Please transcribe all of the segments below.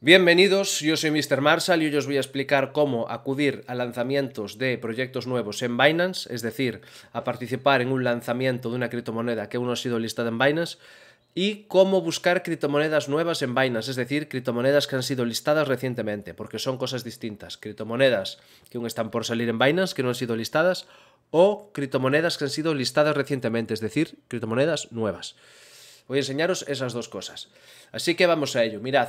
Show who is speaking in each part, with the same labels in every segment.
Speaker 1: Bienvenidos, yo soy Mr. Marshall y hoy os voy a explicar cómo acudir a lanzamientos de proyectos nuevos en Binance, es decir, a participar en un lanzamiento de una criptomoneda que aún no ha sido listada en Binance, y cómo buscar criptomonedas nuevas en Binance, es decir, criptomonedas que han sido listadas recientemente, porque son cosas distintas, criptomonedas que aún están por salir en Binance, que no han sido listadas, o criptomonedas que han sido listadas recientemente, es decir, criptomonedas nuevas. Voy a enseñaros esas dos cosas. Así que vamos a ello, mirad.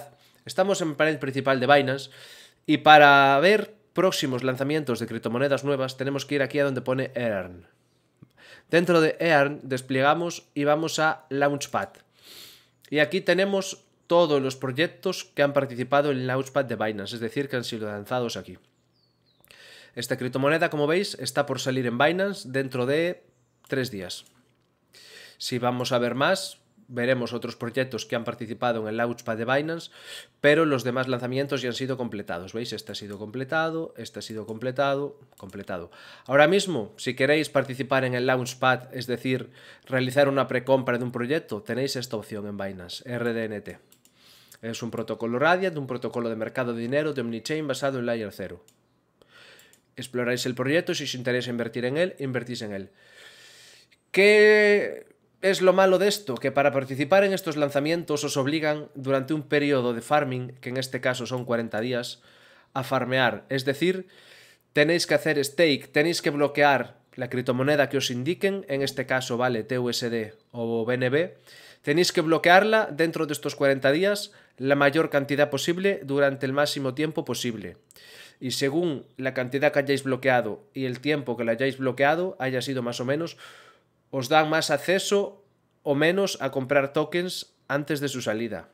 Speaker 1: Estamos en panel principal de Binance y para ver próximos lanzamientos de criptomonedas nuevas tenemos que ir aquí a donde pone Earn. Dentro de Earn desplegamos y vamos a Launchpad. Y aquí tenemos todos los proyectos que han participado en Launchpad de Binance, es decir, que han sido lanzados aquí. Esta criptomoneda, como veis, está por salir en Binance dentro de tres días. Si vamos a ver más, veremos otros proyectos que han participado en el Launchpad de Binance, pero los demás lanzamientos ya han sido completados. ¿Veis? Este ha sido completado, este ha sido completado, completado. Ahora mismo, si queréis participar en el Launchpad, es decir, realizar una precompra de un proyecto, tenéis esta opción en Binance, RDNT. Es un protocolo Radiant, un protocolo de mercado de dinero de Omnichain basado en Layer 0. Exploráis el proyecto, si os interesa invertir en él, invertís en él. ¿Qué es lo malo de esto, que para participar en estos lanzamientos os obligan durante un periodo de farming, que en este caso son 40 días, a farmear. Es decir, tenéis que hacer stake, tenéis que bloquear la criptomoneda que os indiquen, en este caso vale TUSD o BNB, tenéis que bloquearla dentro de estos 40 días la mayor cantidad posible durante el máximo tiempo posible. Y según la cantidad que hayáis bloqueado y el tiempo que la hayáis bloqueado, haya sido más o menos os dan más acceso o menos a comprar tokens antes de su salida.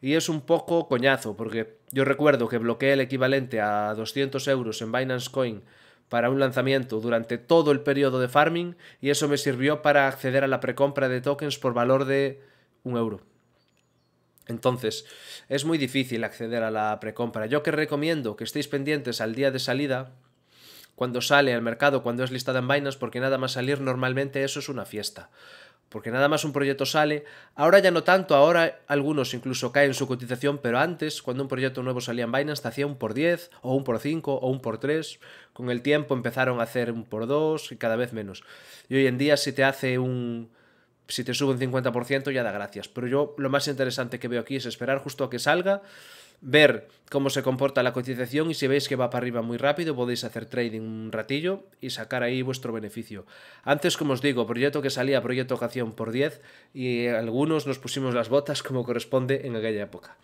Speaker 1: Y es un poco coñazo, porque yo recuerdo que bloqueé el equivalente a 200 euros en Binance Coin para un lanzamiento durante todo el periodo de farming y eso me sirvió para acceder a la precompra de tokens por valor de un euro. Entonces, es muy difícil acceder a la precompra. Yo que recomiendo que estéis pendientes al día de salida, cuando sale al mercado, cuando es listada en Binance, porque nada más salir normalmente eso es una fiesta. Porque nada más un proyecto sale, ahora ya no tanto, ahora algunos incluso caen su cotización, pero antes, cuando un proyecto nuevo salía en Binance, te hacía un por 10, o un por 5, o un por 3. Con el tiempo empezaron a hacer un por 2 y cada vez menos. Y hoy en día, si te hace un, si te sube un 50% ya da gracias. Pero yo lo más interesante que veo aquí es esperar justo a que salga, ver cómo se comporta la cotización y si veis que va para arriba muy rápido podéis hacer trading un ratillo y sacar ahí vuestro beneficio. Antes, como os digo, proyecto que salía, proyecto ocasión por 10 y algunos nos pusimos las botas como corresponde en aquella época.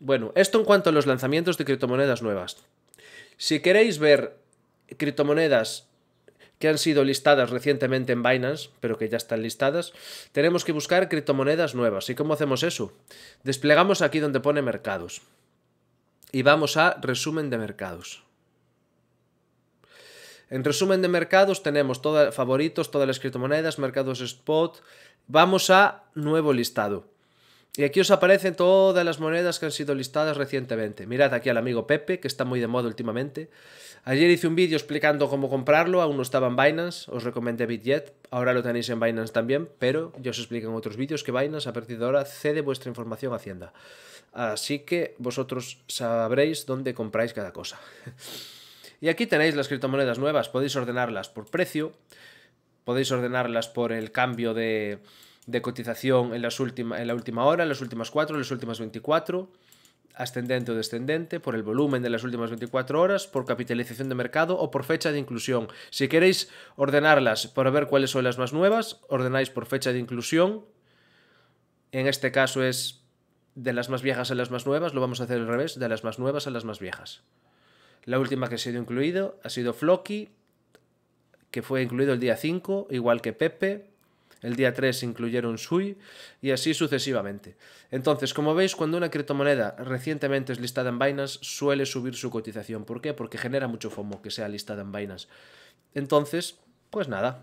Speaker 1: Bueno, esto en cuanto a los lanzamientos de criptomonedas nuevas. Si queréis ver criptomonedas que han sido listadas recientemente en Binance, pero que ya están listadas, tenemos que buscar criptomonedas nuevas. ¿Y cómo hacemos eso? Desplegamos aquí donde pone mercados. Y vamos a resumen de mercados. En resumen de mercados tenemos toda, favoritos, todas las criptomonedas, mercados spot. Vamos a nuevo listado. Y aquí os aparecen todas las monedas que han sido listadas recientemente. Mirad aquí al amigo Pepe, que está muy de moda últimamente. Ayer hice un vídeo explicando cómo comprarlo, aún no estaba en Binance, os recomendé BitJet, ahora lo tenéis en Binance también, pero yo os explico en otros vídeos que Binance a partir de ahora cede vuestra información a Hacienda. Así que vosotros sabréis dónde compráis cada cosa. y aquí tenéis las criptomonedas nuevas, podéis ordenarlas por precio, podéis ordenarlas por el cambio de de cotización en, las en la última hora, en las últimas 4, en las últimas 24, ascendente o descendente, por el volumen de las últimas 24 horas, por capitalización de mercado o por fecha de inclusión. Si queréis ordenarlas para ver cuáles son las más nuevas, ordenáis por fecha de inclusión. En este caso es de las más viejas a las más nuevas, lo vamos a hacer al revés, de las más nuevas a las más viejas. La última que ha sido incluido ha sido Floki, que fue incluido el día 5, igual que Pepe, el día 3 incluyeron SUI y así sucesivamente. Entonces, como veis, cuando una criptomoneda recientemente es listada en Binance, suele subir su cotización. ¿Por qué? Porque genera mucho FOMO que sea listada en Binance. Entonces, pues nada,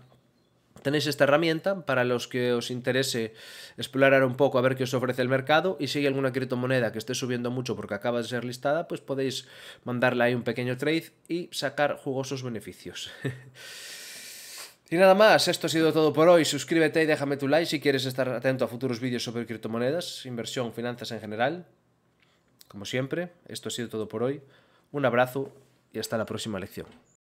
Speaker 1: tenéis esta herramienta para los que os interese explorar un poco a ver qué os ofrece el mercado y si hay alguna criptomoneda que esté subiendo mucho porque acaba de ser listada, pues podéis mandarle ahí un pequeño trade y sacar jugosos beneficios. Y nada más, esto ha sido todo por hoy. Suscríbete y déjame tu like si quieres estar atento a futuros vídeos sobre criptomonedas, inversión, finanzas en general. Como siempre, esto ha sido todo por hoy. Un abrazo y hasta la próxima lección.